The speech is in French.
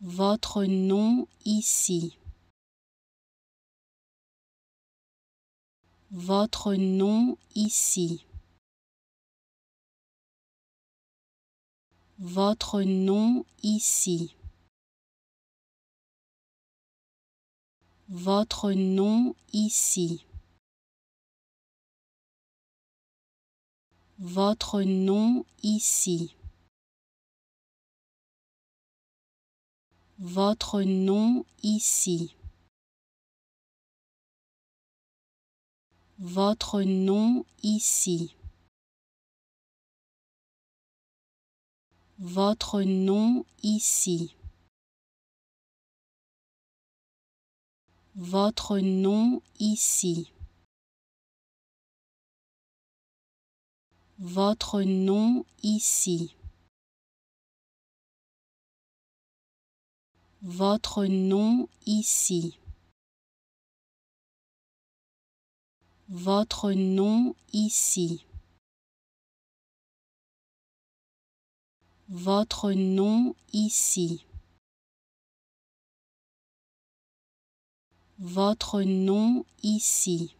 votre nom ici. Votre nom ici. Votre nom ici. Votre nom ici. Votre nom ici. votre nom ici. Votre nom ici. Votre nom ici. Votre nom ici. Votre nom ici. votre nom ici. Votre nom ici. Votre nom ici. Votre nom ici.